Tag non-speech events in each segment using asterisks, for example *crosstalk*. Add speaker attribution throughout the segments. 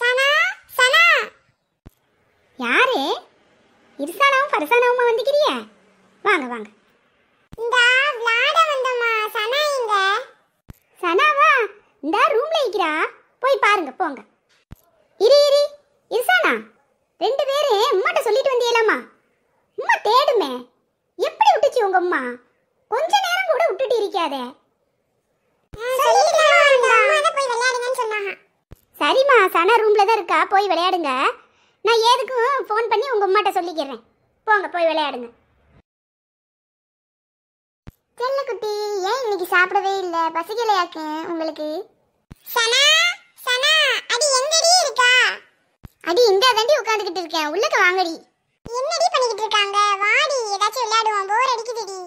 Speaker 1: சனா சனா யாரு இருசானாவும் பரசானாவுமா வந்துக்கிறிய வாங்க வாங்க இந்த விளாட வந்தம்மா சனா எங்க சனாவா இந்த ரூம்ல இருக்கிறா போய் பாருங்க போங்க இரு இரு இருசானா ரெண்டு பேரு உம்மாட்ட சொல்லிட்டு வந்தியலாமா உம்மா தேடுமே எப்படி விட்டுச்சு உங்க அம்மா கொஞ்ச நேரம் கூட விட்டுட்டு இருக்காதே சொல்லிட்டு போய் விளையாடுங்கன்னு சொன்னாங்க சரிம்மா சனா ரூமில் தான் இருக்கா போய் விளையாடுங்க நான் எதுக்கும் ஃபோன் பண்ணி உங்கள் அம்மாட்ட சொல்லிக்கிறேன் போங்க போய் விளையாடுங்க செல்ல குட்டி ஏன் இன்னைக்கு சாப்பிடவே இல்லை பசிக்கலையாக்கு உங்களுக்கு சனா சனா அடி எங்கடி இருக்கா அடி இந்த தாண்டி உட்காந்துக்கிட்டு இருக்கேன் உள்ளக்க வாங்கடி என்னடி பண்ணிக்கிட்டு இருக்காங்க வாடி ஏதாச்சும் விளையாடுவோம் போர் அடிக்குதுடி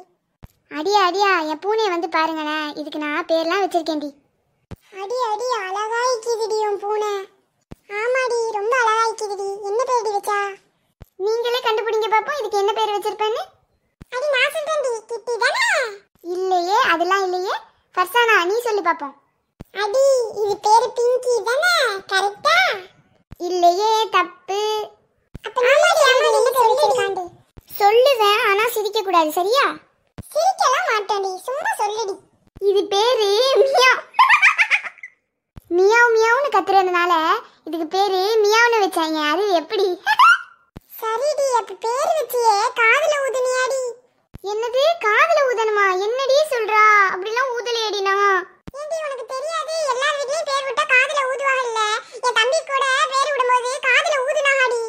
Speaker 1: அடியா அடியா என் பூனையை வந்து பாருங்கண்ணே இதுக்கு நான் பேர்லாம் வச்சிருக்கேன்டி அடி அடி அழகாய்க்குதுடி உன் பூனை ஆமாடி ரொம்ப அழகாய்க்குதுடி என்ன பேர் வச்சா நீங்களே கண்டுபிடிங்க பாப்போம் இதுக்கு என்ன பேர் வச்சிருப்பேன்னு அடி நான் சொல்றேன்டி கிட்டி தானே இல்லையே அதெல்லாம் இல்லையே ஃபர்சானா நீ சொல்லி பாப்போம் அடி இது பேரு பிங்கி தானே கரெக்ட்டா இல்லையே தப்பு அப்ப ஆமாடி ஆமாடி என்ன பேர் வச்சிருக்காண்டி சொல்லுவேன் ஆனா சிரிக்க கூடாது சரியா சிரிக்கலாம் மாட்டேன்டி சும்மா சொல்லுடி இது பேரு மியா மியாவ் மியாவ்னு கத்துறதுனால இதுக்கு பேரு மியாவ்னு வச்சாங்க அது எப்படி சரிடி அப்ப பேர் வச்சியே காதுல ஊதுனியாடி என்னது காதுல ஊதணுமா என்னடி சொல்றா அப்படிலாம் எல்லாம் நான் ஏண்டி உனக்கு தெரியாது எல்லார் வீட்லயும் பேர் விட்டா காதுல இல்ல என் தம்பி கூட பேர் விடும்போது காதுல ஊதுனாடி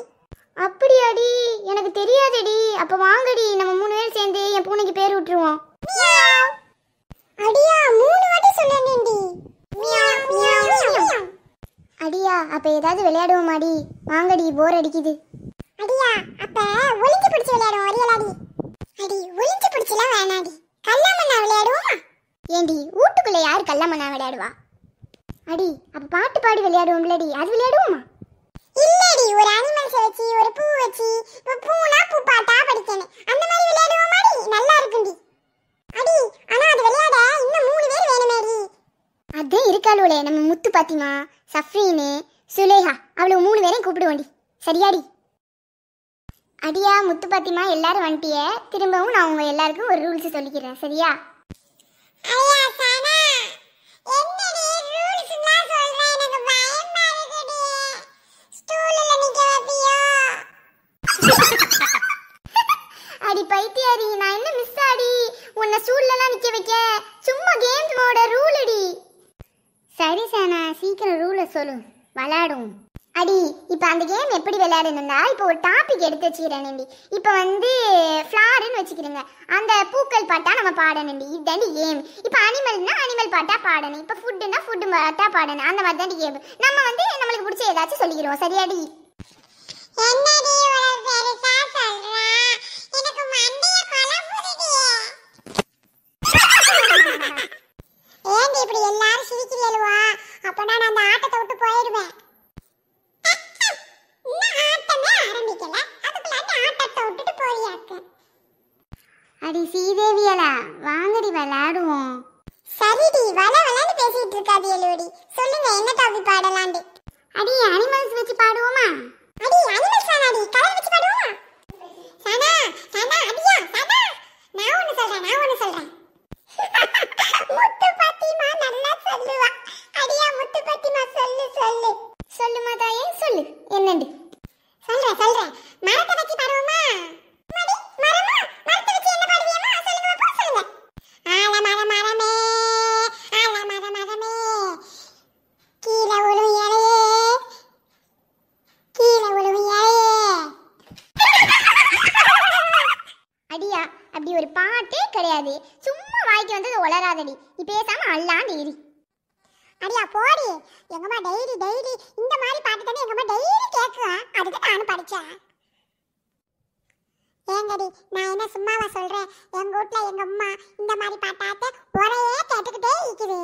Speaker 1: அப்படியாடி எனக்கு தெரியாதடி அப்ப வாங்கடி நம்ம மூணு பேர் சேர்ந்து என் பூனைக்கு பேர் விட்டுருவோம் அடியா அப்ப ஏதாவது விளையாடுவோம் அடி வாங்கடி போர் அடிக்குது அடியா அப்ப ஒளிஞ்சு பிடிச்சு விளையாடுவோம் வரியலாடி அடி ஒளிஞ்சு பிடிச்சலாம் வேணாடி கல்லாமண்ணா விளையாடுவோமா ஏண்டி வீட்டுக்குள்ள யார் கல்லாமண்ணா விளையாடுவா அடி அப்ப பாட்டு பாடி அடி அது விளையாடுவோமா இல்லடி ஒரு அனிமல்ஸ் வச்சு ஒரு பூ வச்சு பூனா பூ பாட்டா படிக்கணும் அந்த மாதிரி அடி நல்லா இருக்கும்டி அடி ஆனா அது விளையாட இன்னும் மூணு பேர் வேணுமேடி அதே இருக்காளுல நம்ம முத்து பாத்திமா சஃப்ரீனு சுலேஹா அவளை மூணு பேரையும் கூப்பிடுவோண்டி சரியாடி அடியா முத்து பாத்திமா எல்லாரும் வண்டிய திரும்பவும் நான் உங்க எல்லாருக்கும் ஒரு ரூல்ஸ் சொல்லிக்கிறேன் சரியா அடி பைத்தியாரி நான் என்ன மிஸ் ஆடி உன்னை ஸ்டூல்லலாம் நிக்க வைக்க சும்மா கேம்ஸ் மோட ரூல் அடி சரி சேனா சீக்கிரம் ரூலை சொல்லு விளாடுவோம் அடி இப்போ அந்த கேம் எப்படி விளையாடணும்னா இப்போ ஒரு டாபிக் எடுத்து வச்சுக்கிறேன் நண்டி இப்போ வந்து ஃப்ளாருன்னு வச்சுக்கிறேங்க அந்த பூக்கள் பாட்டாக நம்ம பாடணுண்டி இதாண்டி கேம் இப்போ அனிமல்னா அனிமல் பாட்டாக பாடணும் இப்போ ஃபுட்டுனா ஃபுட்டு பாட்டாக பாடணும் அந்த மாதிரி தாண்டி கேம் நம்ம வந்து நம்மளுக்கு பிடிச்ச ஏதாச்சும் சொல்லிக்கிறோம் சரியாடி என்னடி பண்ணிட்டு இருக்காது எலுவடி சொல்லுங்க என்ன டாபிக் பாடலாண்டு அடி அனிமல்ஸ் வச்சு பாடுவோமா அடி அனிமல்ஸ் வேணாடி கலர் வச்சு பாடுவோமா சனா சனா அடியா சனா நான் ஒன்னு சொல்றேன் நான் ஒன்னு சொல்றேன் *laughs* முத்து பத்திமா நல்லா சொல்லுவா அடியா முத்து பத்திமா சொல்லு சொல்லு சொல்லுமா தாயே சொல்லு என்னண்டு சொல்றேன் சொல்றேன் மரத்தை பத்தி பாடுவோமா அடியா போடி எங்கம்மா டெய்லி டெய்லி இந்த மாதிரி பாட்டு தானே எங்கம்மா டெய்லி கேட்குவேன் அதுக்கு நானும் படித்தேன் ஏங்கடி நான் என்ன சும்மாவா சொல்கிறேன் எங்கள் வீட்டில் எங்கள் அம்மா இந்த மாதிரி பாட்டாத்த ஒரையே கேட்டுக்கிட்டே இருக்குது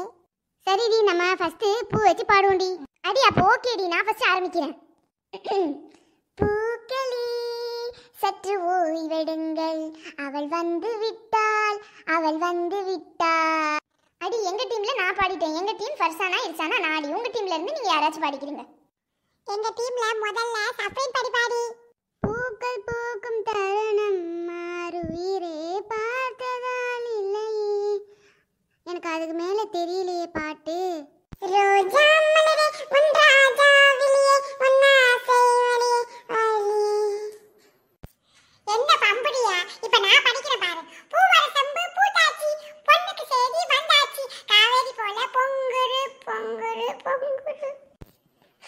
Speaker 1: சரிடி நம்ம ஃபஸ்ட்டு பூ வச்சு பாடுவோண்டி அடியா அப்போ நான் ஃபஸ்ட்டு ஆரம்பிக்கிறேன் பூக்களி சற்று ஓய்வெடுங்கள் அவள் வந்து விட்டாள் அவள் வந்து விட்டாள் அடி எங்க டீம்ல நான் பாடிட்டேன் எங்க டீம் ஃபர்ஸ்டானா இருசானா நான் அடி உங்க டீம்ல இருந்து நீங்க யாராச்சும் பாடிக்கிறீங்க எங்க டீம்ல முதல்ல சஃபைன் படி பாடி பூக்கள் பூக்கும் தருணம் மாறுவீரே பார்த்ததால் இல்லையே எனக்கு அதுக்கு மேலே தெரியலையே பாட்டு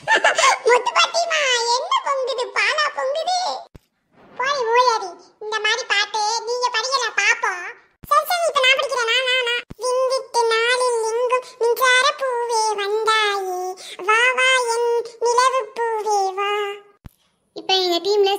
Speaker 1: முத்து பாட்டிமா என்ன பாலா பொங்குது போய் இந்த மாதிரி பாட்டு நீங்க படிக்கல பாப்போம் சரி சரி இப்ப நான் படிக்கிறேன் மின்சார பூவே வந்தாயே வா வா என் நிலவு இப்போ எங்க டீம்ல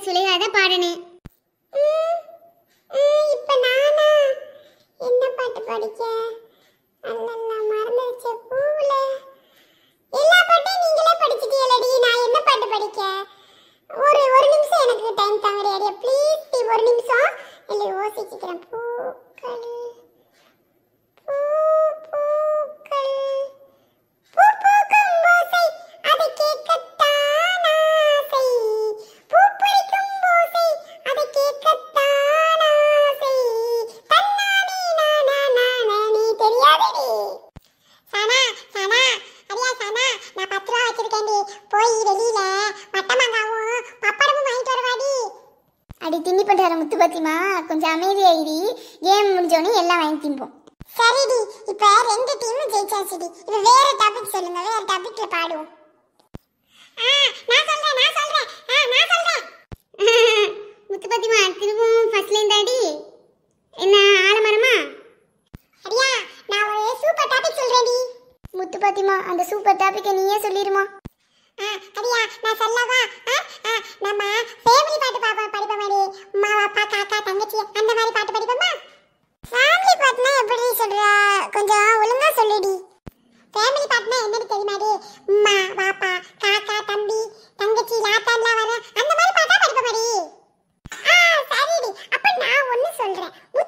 Speaker 1: அடி திண்டி பண்றாரு முத்து பாத்திமா கொஞ்சம் அமைதியாயிரி கேம் முடிஞ்சோடனே எல்லாம் வாங்கி திம்போம் சரிடி இப்ப ரெண்டு டீமும் ஜெயிச்சாச்சுடி இப்ப வேற டாபிக் சொல்லுங்க வேற டாபிக்ல பாடுவோம் ஆ நான் சொல்றேன் நான் சொல்றேன் ஆ நான் சொல்றேன் *laughs* முத்து பாத்திமா திரும்பவும் ஃபர்ஸ்ட் லைன் தாடி என்ன ஆலமரமா அடியா நான் ஒரு சூப்பர் டாபிக் சொல்றேன்டி முத்து பாத்திமா அந்த சூப்பர் டாபிக்கை நீயே சொல்லிருமா அடியா நான் சொல்லவா நம்ம ஃபேமிலி பாட்டு பாப்போம் 对吧？